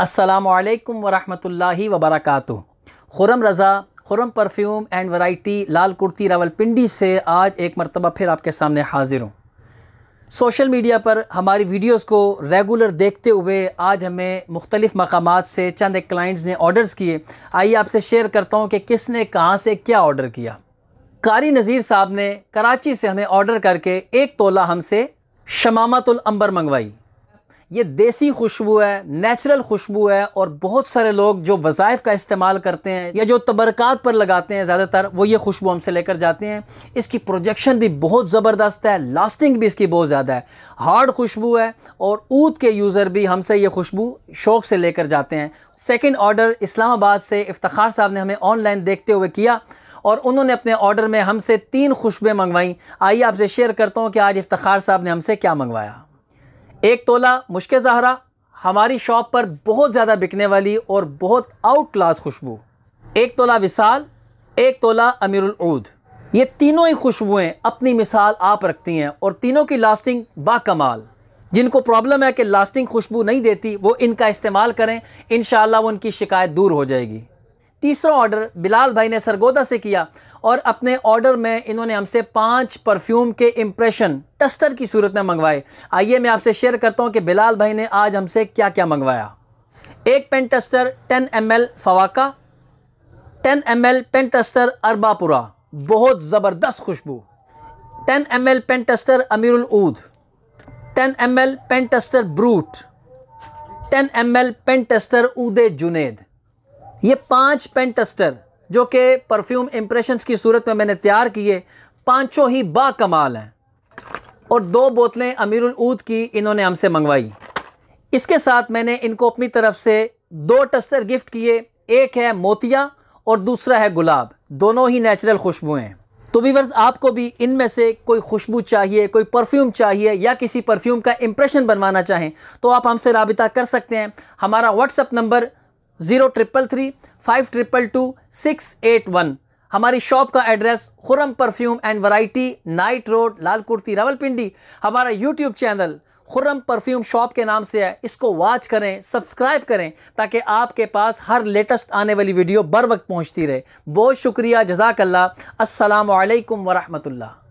असलकम वरहमल वबरक Khurram Raza Khurram perfume and variety Lal Kurti Rawalpindi से आज एक मरतबा फिर आपके सामने हाजिर हूँ सोशल मीडिया पर हमारी वीडियोस को रेगुलर देखते हुए आज हमें मुख्तलिफ़ मकाम से चंद एक क्लाइंट्स ने ऑर्डर्स किए आइए आपसे शेयर करता हूँ कि किसने कहाँ से क्या ऑर्डर किया कारी नज़ीर साहब ने कराची से हमें ऑर्डर करके एक तोला हमसे शमामतुल अंबर मंगवाई ये देसी खुशबू है नेचुरल खुशबू है और बहुत सारे लोग जो वज़ाइफ का इस्तेमाल करते हैं या जो तबरक़ात पर लगाते हैं ज़्यादातर वो ये खुशबू हमसे लेकर जाते हैं इसकी प्रोजेक्शन भी बहुत ज़बरदस्त है लास्टिंग भी इसकी बहुत ज़्यादा है हार्ड खुशबू है और ऊद के यूज़र भी हमसे ये खुशबू शौक़ से लेकर जाते हैं सेकेंड ऑर्डर इस्लामाबाद से इफ्तार साहब ने हमें ऑनलाइन देखते हुए किया और उन्होंने अपने ऑर्डर में हमसे तीन खुशबें मंगवाईं आइए आपसे शेयर करता हूँ कि आज इफ्तार साहब ने हमसे क्या मंगवाया एक तोला मुश्क जहरा हमारी शॉप पर बहुत ज़्यादा बिकने वाली और बहुत आउट क्लास खुशबू एक तोला विसाल एक तोला अमीरऊद ये तीनों ही खुशबुएँ अपनी मिसाल आप रखती हैं और तीनों की लास्टिंग बाकमाल जिनको प्रॉब्लम है कि लास्टिंग खुशबू नहीं देती वो इनका इस्तेमाल करें इन वो उनकी शिकायत दूर हो जाएगी तीसरा ऑर्डर बिलाल भाई ने सरगोदा से किया और अपने ऑर्डर में इन्होंने हमसे पांच परफ्यूम के इम्प्रेशन टस्टर की सूरत में मंगवाए आइए मैं आपसे शेयर करता हूँ कि बिलाल भाई ने आज हमसे क्या क्या मंगवाया एक pen tester ten M L फवाका ten M L pen tester अरबापुरा बहुत ज़बरदस्त खुशबू ten M L pen tester अमीरुल ten M L pen tester brut ten M L pen tester ऊद जुनेद ये पांच टस्टर जो कि परफ्यूम इंप्रेशन की सूरत में मैंने तैयार किए पांचों ही बाकमाल हैं और दो बोतलें अमीरुल ऊद की इन्होंने हमसे मंगवाई इसके साथ मैंने इनको अपनी तरफ से दो टस्टर गिफ्ट किए एक है मोतिया और दूसरा है गुलाब दोनों ही नेचुरल खुशबुएं हैं तो वीवर्स आपको भी इनमें से कोई खुशबू चाहिए कोई परफ्यूम चाहिए या किसी परफ्यूम का इम्प्रेशन बनवाना चाहें तो आप हमसे रबिता कर सकते हैं हमारा WhatsApp number zero triple three five triple two six eight one हमारी शॉप का address Khurram perfume and variety night road Lal Kurti Rawalpindi हमारा YouTube channel Khurram perfume shop के नाम से है इसको वॉच करें सब्सक्राइब करें ताकि आपके पास हर लेटेस्ट आने वाली वीडियो बर वक्त पहुँचती रहे बहुत शुक्रिया जजाकल्ला असलकम वरहमल्ला